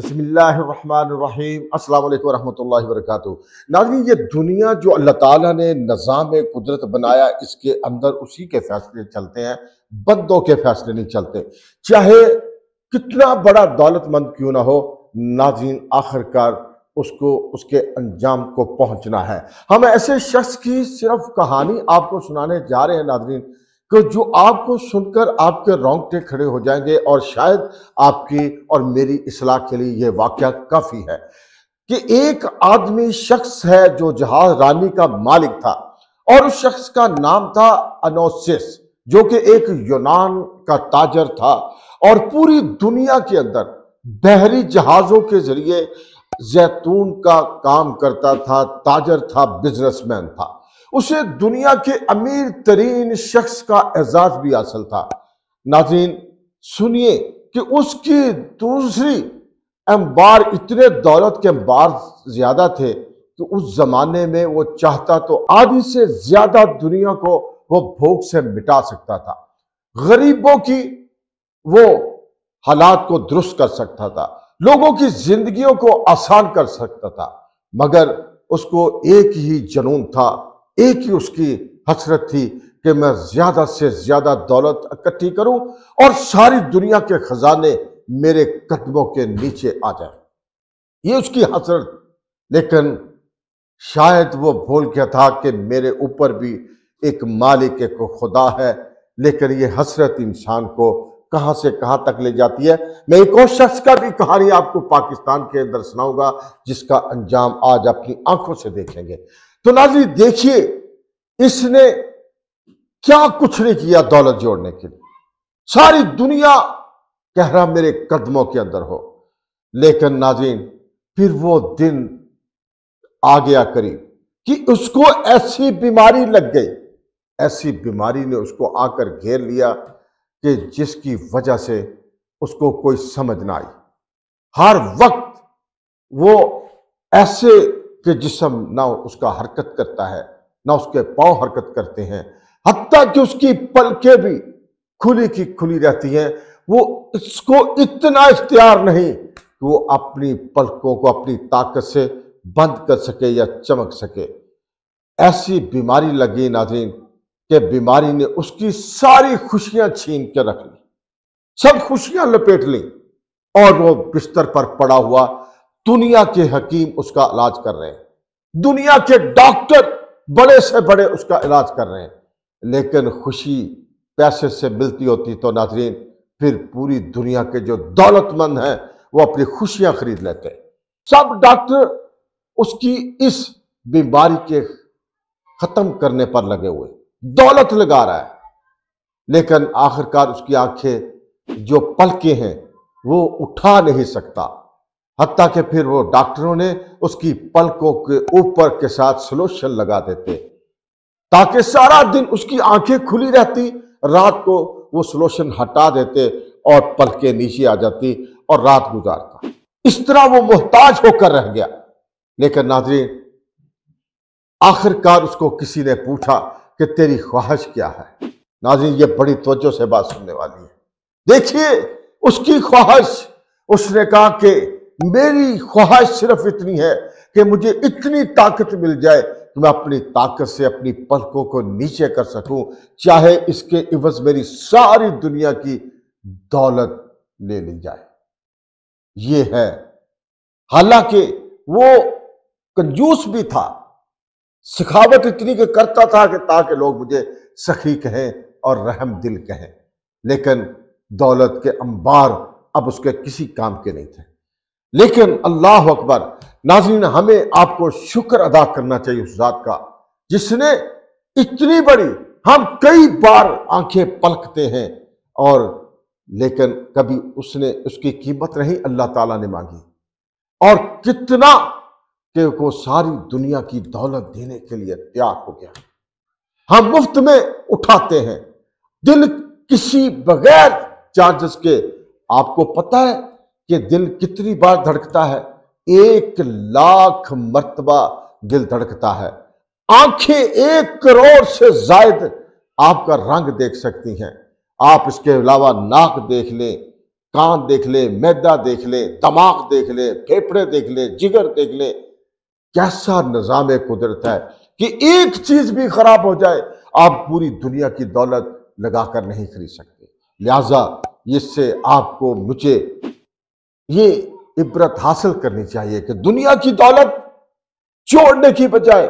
बसमीम अल्लाम वरहमल वर्क नाजरीन ये दुनिया जो अल्लाह ताला ने निज़ाम कुदरत बनाया इसके अंदर उसी के फैसले चलते हैं बंदों के फैसले नहीं चलते चाहे कितना बड़ा दौलतमंद क्यों ना हो नाजीन आखिरकार उसको उसके अंजाम को पहुंचना है हम ऐसे शख्स की सिर्फ कहानी आपको सुनाने जा रहे हैं नाजरीन कि जो आपको सुनकर आपके रोंगटे खड़े हो जाएंगे और शायद आपकी और मेरी इसलाह के लिए यह वाक्य काफ़ी है कि एक आदमी शख्स है जो जहाज रानी का मालिक था और उस शख्स का नाम था अनोसिस जो कि एक यूनान का ताजर था और पूरी दुनिया के अंदर बहरी जहाज़ों के ज़रिए जैतून का काम करता था ताजर था बिजनेसमैन था उसे दुनिया के अमीर तरीन शख्स का एजाज भी हासिल था नाजीन सुनिए कि उसकी दूसरी अंबार इतने दौलत के अंबार ज्यादा थे कि उस जमाने में वो चाहता तो आधी से ज्यादा दुनिया को वो भोग से मिटा सकता था गरीबों की वो हालात को दुरुस्त कर सकता था लोगों की जिंदगियों को आसान कर सकता था मगर उसको एक ही जनून था एक ही उसकी हसरत थी कि मैं ज्यादा से ज्यादा दौलत इकट्ठी करूं और सारी दुनिया के खजाने मेरे कदमों के नीचे आ जाए ये उसकी हसरत लेकिन शायद वो भूल गया था कि मेरे ऊपर भी एक मालिक एक खुदा है लेकिन ये हसरत इंसान को कहां से कहां तक ले जाती है मैं एक और शख्स का भी कहानी आपको पाकिस्तान के अंदर सुनाऊंगा जिसका अंजाम आज अपनी आंखों से देखेंगे तो नाजी देखिए इसने क्या कुछ नहीं किया दौलत जोड़ने के लिए सारी दुनिया कह रहा मेरे कदमों के अंदर हो लेकिन नाजीन फिर वो दिन आ गया करीब कि उसको ऐसी बीमारी लग गई ऐसी बीमारी ने उसको आकर घेर लिया कि जिसकी वजह से उसको कोई समझ ना आई हर वक्त वो ऐसे कि जिसम ना उसका हरकत करता है ना उसके पांव हरकत करते हैं हती कि उसकी पलकें भी खुली की खुली रहती हैं वो इसको इतना इख्तियार नहीं कि वो अपनी पलकों को अपनी ताकत से बंद कर सके या चमक सके ऐसी बीमारी लगी नाजरीन के बीमारी ने उसकी सारी खुशियां छीन के रख ली सब खुशियां लपेट ली और वो बिस्तर पर पड़ा हुआ दुनिया के हकीम उसका इलाज कर रहे हैं दुनिया के डॉक्टर बड़े से बड़े उसका इलाज कर रहे हैं लेकिन खुशी पैसे से मिलती होती तो नाजरीन फिर पूरी दुनिया के जो दौलतमंद हैं वो अपनी खुशियां खरीद लेते हैं सब डॉक्टर उसकी इस बीमारी के खत्म करने पर लगे हुए दौलत लगा रहा है लेकिन आखिरकार उसकी आंखें जो पलके हैं वो उठा नहीं सकता हती के फिर वो डॉक्टरों ने उसकी पलकों के ऊपर के साथ सोल्यूशन लगा देते ताकि सारा दिन उसकी आंखें खुली रहती रात को वो सोल्यूशन हटा देते और पलकें नीचे आ जाती और रात गुजारता इस तरह वो मोहताज होकर रह गया लेकिन नाजरीन आखिरकार उसको किसी ने पूछा कि तेरी ख्वाहिश क्या है नाजरीन ये बड़ी तवज्जो से बात सुनने वाली है देखिए उसकी ख्वाहिश उसने कहा कि मेरी ख्वाहिश सिर्फ इतनी है कि मुझे इतनी ताकत मिल जाए कि मैं अपनी ताकत से अपनी पलकों को नीचे कर सकूं चाहे इसके इवज मेरी सारी दुनिया की दौलत ले ली जाए ये है हालांकि वो कंजूस भी था सिखावत इतनी के करता था कि ताकि लोग मुझे सखी कहें और रहम दिल कहें लेकिन दौलत के अंबार अब उसके किसी काम के नहीं थे लेकिन अल्लाह अकबर नाजरीन हमें आपको शुक्र अदा करना चाहिए उस जात का जिसने इतनी बड़ी हम कई बार आंखें पलकते हैं और लेकिन कभी उसने उसकी कीमत नहीं अल्लाह ताला ने मांगी और कितना के को सारी दुनिया की दौलत देने के लिए तैयार हो गया हम मुफ्त में उठाते हैं दिल किसी बगैर चार्जेस के आपको पता है कि दिल कितनी बार धड़कता है एक लाख मर्तबा दिल धड़कता है आंखें एक करोड़ से जायद आपका रंग देख सकती हैं आप इसके अलावा नाक देख लें कान देख लें मैदा देख लें दमाग देख लें फेफड़े देख लें जिगर देख लें कैसा निज़ाम कुदरत है कि एक चीज़ भी ख़राब हो जाए आप पूरी दुनिया की दौलत लगाकर नहीं खरीद सकते लिहाजा इससे आपको मुझे ये इबरत हासिल करनी चाहिए कि दुनिया की दौलत छोड़ने की बजाय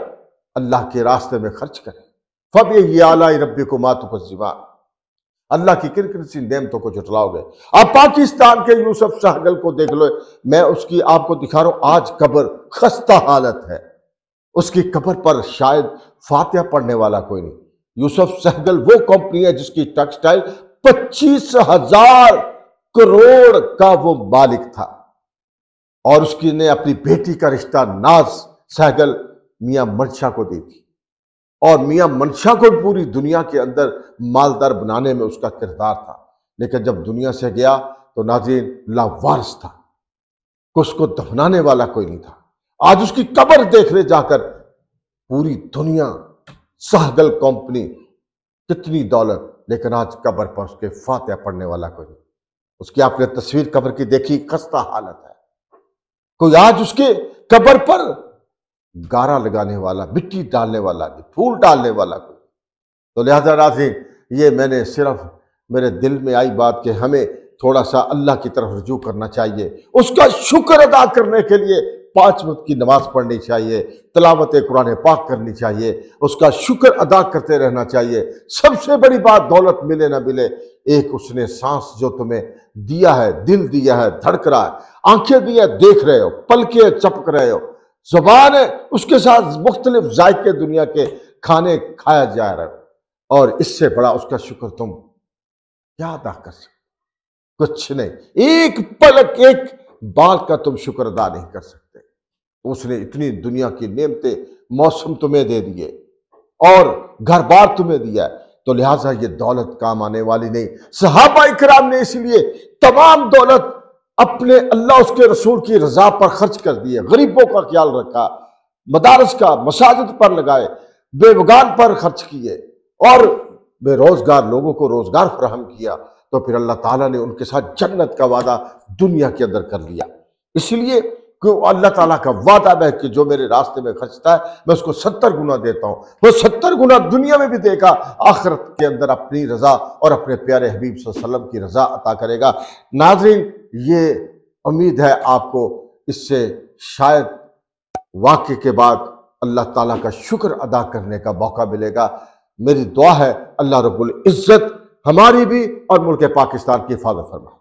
अल्लाह के रास्ते में खर्च करें फब ये आला रबी को मातु को अल्लाह की किन किन सी नियमतों को जुटलाओगे आप पाकिस्तान के यूसुफ शाहगल को देख लो मैं उसकी आपको दिखा रहा हूं आज कबर खस्ता हालत है उसकी कबर पर शायद फातिहा पढ़ने वाला कोई नहीं यूसुफ सहगल वो कंपनी है जिसकी टेक्सटाइल पच्चीस हजार करोड़ का वो मालिक था और उसकी ने अपनी बेटी का रिश्ता नाज सहगल मियां मनशा को दे दी और मियाँ मनशा को पूरी दुनिया के अंदर मालदार बनाने में उसका किरदार था लेकिन जब दुनिया से गया तो नाजीन लावारस था उसको दफनाने वाला कोई नहीं था आज उसकी कबर देखने जाकर पूरी दुनिया सहगल कंपनी कितनी दौलत लेकिन आज कबर पर उसके फातह पढ़ने वाला कोई नहीं उसकी आपने तस्वीर कब्र की देखी खस्ता हालत है कोई आज उसके कब्र पर गारा लगाने वाला मिट्टी डालने वाला नहीं फूल डालने वाला कोई तो लिहाजा राजी ये मैंने सिर्फ मेरे दिल में आई बात कि हमें थोड़ा सा अल्लाह की तरफ रजू करना चाहिए उसका शुक्र अदा करने के लिए पाँच वक्त की नमाज पढ़नी चाहिए तलावत कुरान पाक करनी चाहिए उसका शुक्र अदा करते रहना चाहिए सबसे बड़ी बात दौलत मिले ना मिले एक उसने सांस जो तुम्हें दिया है दिल दिया है धड़क रहा है आंखें दी है देख रहे हो पलके चपक रहे हो जबान है उसके साथ मुख्तलिफ जायके दुनिया के खाने खाया जा रहे हो और इससे बड़ा उसका शुक्र तुम क्या अदा कर सकते कुछ नहीं एक पलक एक बाल का तुम शुक्र अदा नहीं कर सकते उसने इतनी दुनिया की नियमतें मौसम तुम्हें दे दिए और घर बार तुम्हें दिया है तो लिहाजा ये दौलत काम आने वाली नहीं सहाबा इकराम ने इसलिए तमाम दौलत अपने अल्लाह उसके रसूल की रजा पर खर्च कर दिए गरीबों का ख्याल रखा मदारस का मसाजिद पर लगाए बेवगान पर खर्च किए और बेरोजगार लोगों को रोजगार फ्राहम किया तो फिर अल्लाह ताला ने उनके साथ जन्नत का वादा दुनिया के अंदर कर लिया इसलिए क्यों अल्लाह ताला का वादा है कि जो मेरे रास्ते में खर्चता है मैं उसको सत्तर गुना देता हूँ वो सत्तर गुना दुनिया में भी देगा आखिरत के अंदर अपनी रज़ा और अपने प्यारे हबीब वसल्लम की रज़ा अता करेगा नाजरीन ये उम्मीद है आपको इससे शायद वाक्य के बाद अल्लाह ताला का शुक्र अदा करने का मौका मिलेगा मेरी दुआ है अल्लाह रबुल इज़्ज़त हमारी भी और मुल्क पाकिस्तान की हिफाजत फरमा